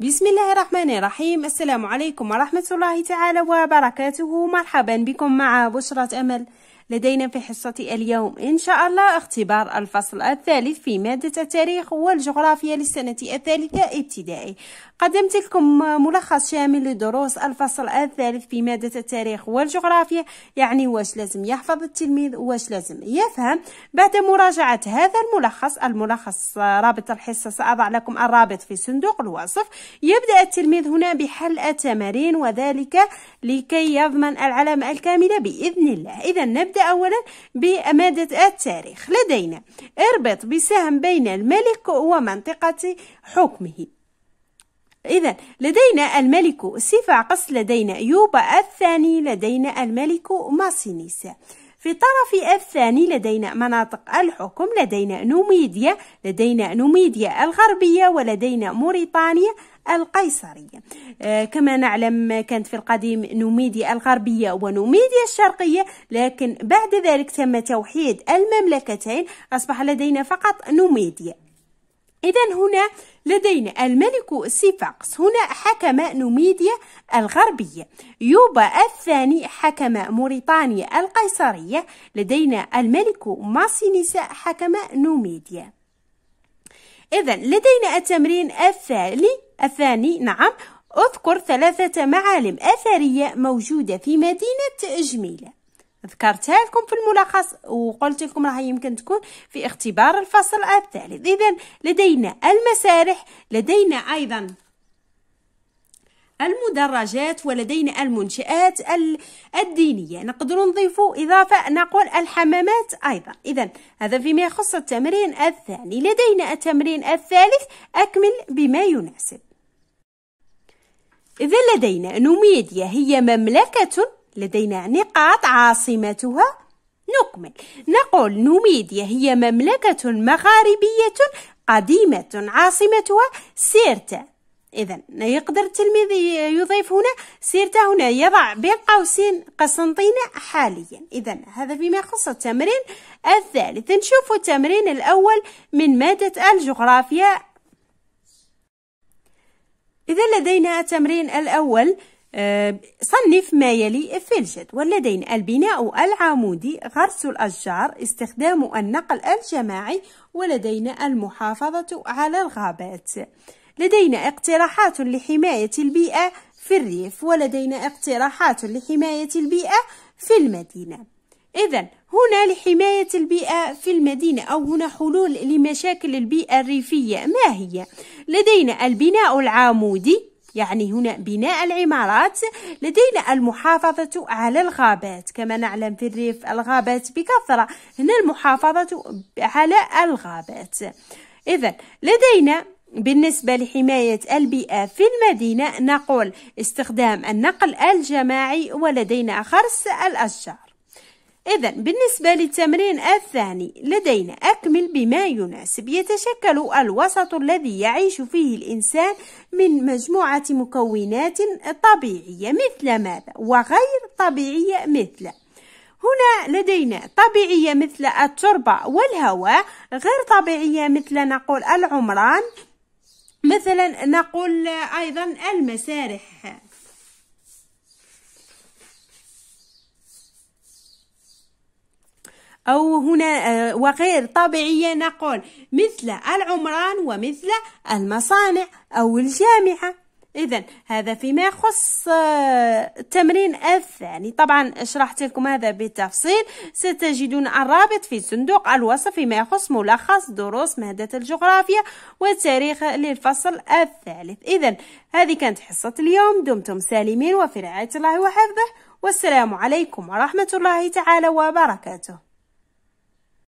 بسم الله الرحمن الرحيم السلام عليكم ورحمة الله تعالى وبركاته مرحبا بكم مع بشرة أمل لدينا في حصة اليوم إن شاء الله اختبار الفصل الثالث في مادة التاريخ والجغرافيا للسنة الثالثة ابتدائي قدمت لكم ملخص شامل لدروس الفصل الثالث في مادة التاريخ والجغرافيا يعني واش لازم يحفظ التلميذ واش لازم يفهم بعد مراجعة هذا الملخص الملخص رابط الحصة سأضع لكم الرابط في صندوق الوصف يبدأ التلميذ هنا بحل التمارين وذلك لكي يضمن العلامة الكاملة بإذن الله إذا نبدأ نبدأ أولا بأمادة التاريخ لدينا اربط بسهم بين الملك ومنطقة حكمه إذا لدينا الملك سيفاقس لدينا أيوب الثاني لدينا الملك ماسينيس في طرف أف ثاني لدينا مناطق الحكم لدينا نوميديا لدينا نوميديا الغربية ولدينا موريتانيا القيصرية آه، كما نعلم كانت في القديم نوميديا الغربية ونوميديا الشرقية لكن بعد ذلك تم توحيد المملكتين أصبح لدينا فقط نوميديا إذا هنا لدينا الملك سيفاقس هنا حكم نوميديا الغربية يوبا الثاني حكم موريتانيا القيصرية لدينا الملك ماسينيسا حكم نوميديا إذا لدينا التمرين الثاني الثاني نعم اذكر ثلاثة معالم أثرية موجودة في مدينة جميلة ذكرتها لكم في الملخص وقلت لكم راه يمكن تكون في اختبار الفصل الثالث اذا لدينا المسارح لدينا ايضا المدرجات ولدينا المنشآت الدينية نقدر نضيف إضافة نقول الحمامات أيضا إذا هذا فيما يخص التمرين الثاني لدينا التمرين الثالث أكمل بما يناسب إذا لدينا نوميديا هي مملكة لدينا نقاط عاصمتها نكمل نقول نوميديا هي مملكة مغاربية قديمة عاصمتها سيرتا إذا يقدر التلميذ يضيف هنا سيرتا هنا يضع بين قوسين قسنطينة حاليا إذا هذا فيما يخص التمرين الثالث نشوف التمرين الأول من مادة الجغرافيا إذا لدينا التمرين الأول آه، صنف ما يلي في الجدول ولدينا البناء العمودي غرس الأشجار استخدام النقل الجماعي ولدينا المحافظة على الغابات لدينا اقتراحات لحماية البيئة في الريف ولدينا اقتراحات لحماية البيئة في المدينة إذا هنا لحماية البيئة في المدينة أو هنا حلول لمشاكل البيئة الريفية ما هي؟ لدينا البناء العمودي يعني هنا بناء العمارات لدينا المحافظة على الغابات كما نعلم في الريف الغابات بكثرة هنا المحافظة على الغابات إذا لدينا بالنسبة لحماية البيئة في المدينة نقول استخدام النقل الجماعي ولدينا خرس الأشجار إذا بالنسبة للتمرين الثاني لدينا أكمل بما يناسب يتشكل الوسط الذي يعيش فيه الإنسان من مجموعة مكونات طبيعية مثل ماذا وغير طبيعية مثل هنا لدينا طبيعية مثل التربة والهواء غير طبيعية مثل نقول العمران مثلا نقول أيضا المسارح أو هنا آه، وغير طبيعية نقول مثل العمران ومثل المصانع أو الجامعة إذا هذا فيما يخص آه، التمرين الثاني طبعا شرحت لكم هذا بالتفصيل ستجدون الرابط في صندوق الوصف فيما يخص ملخص دروس مادة الجغرافيا والتاريخ للفصل الثالث إذا هذه كانت حصة اليوم دمتم سالمين وفي رعاية الله وحفظه والسلام عليكم ورحمة الله تعالى وبركاته